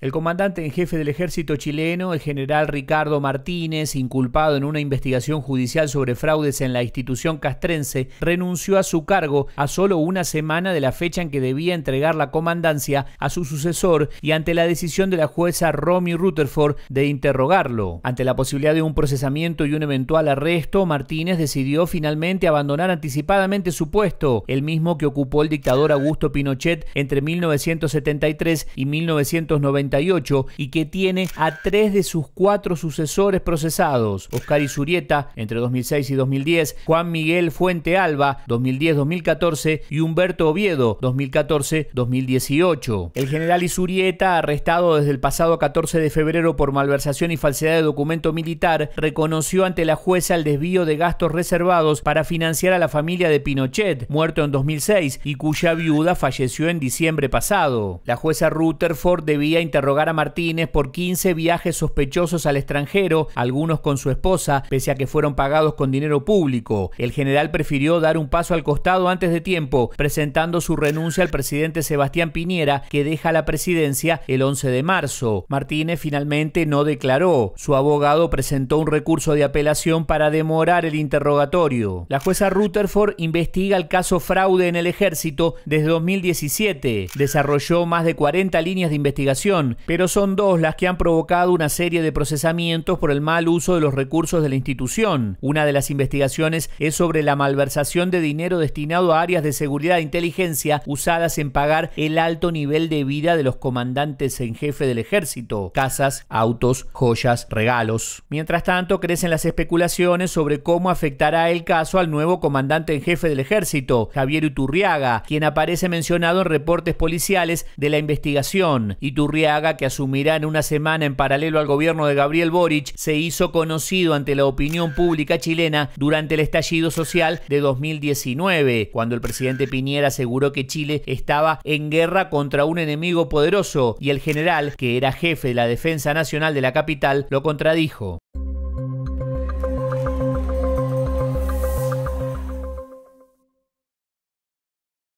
El comandante en jefe del ejército chileno, el general Ricardo Martínez, inculpado en una investigación judicial sobre fraudes en la institución castrense, renunció a su cargo a solo una semana de la fecha en que debía entregar la comandancia a su sucesor y ante la decisión de la jueza Romy Rutherford de interrogarlo. Ante la posibilidad de un procesamiento y un eventual arresto, Martínez decidió finalmente abandonar anticipadamente su puesto, el mismo que ocupó el dictador Augusto Pinochet entre 1973 y 1990 y que tiene a tres de sus cuatro sucesores procesados, Oscar Isurieta entre 2006 y 2010, Juan Miguel Fuente Alba 2010-2014 y Humberto Oviedo 2014-2018. El general Isurieta, arrestado desde el pasado 14 de febrero por malversación y falsedad de documento militar, reconoció ante la jueza el desvío de gastos reservados para financiar a la familia de Pinochet, muerto en 2006 y cuya viuda falleció en diciembre pasado. La jueza Rutherford debía intervenir interrogar a Martínez por 15 viajes sospechosos al extranjero, algunos con su esposa, pese a que fueron pagados con dinero público. El general prefirió dar un paso al costado antes de tiempo, presentando su renuncia al presidente Sebastián Piñera, que deja la presidencia el 11 de marzo. Martínez finalmente no declaró. Su abogado presentó un recurso de apelación para demorar el interrogatorio. La jueza Rutherford investiga el caso fraude en el ejército desde 2017. Desarrolló más de 40 líneas de investigación pero son dos las que han provocado una serie de procesamientos por el mal uso de los recursos de la institución. Una de las investigaciones es sobre la malversación de dinero destinado a áreas de seguridad e inteligencia usadas en pagar el alto nivel de vida de los comandantes en jefe del ejército, casas, autos, joyas, regalos. Mientras tanto, crecen las especulaciones sobre cómo afectará el caso al nuevo comandante en jefe del ejército, Javier Iturriaga, quien aparece mencionado en reportes policiales de la investigación. Iturriaga que asumirá en una semana en paralelo al gobierno de Gabriel Boric, se hizo conocido ante la opinión pública chilena durante el estallido social de 2019, cuando el presidente Piñera aseguró que Chile estaba en guerra contra un enemigo poderoso y el general, que era jefe de la Defensa Nacional de la capital, lo contradijo.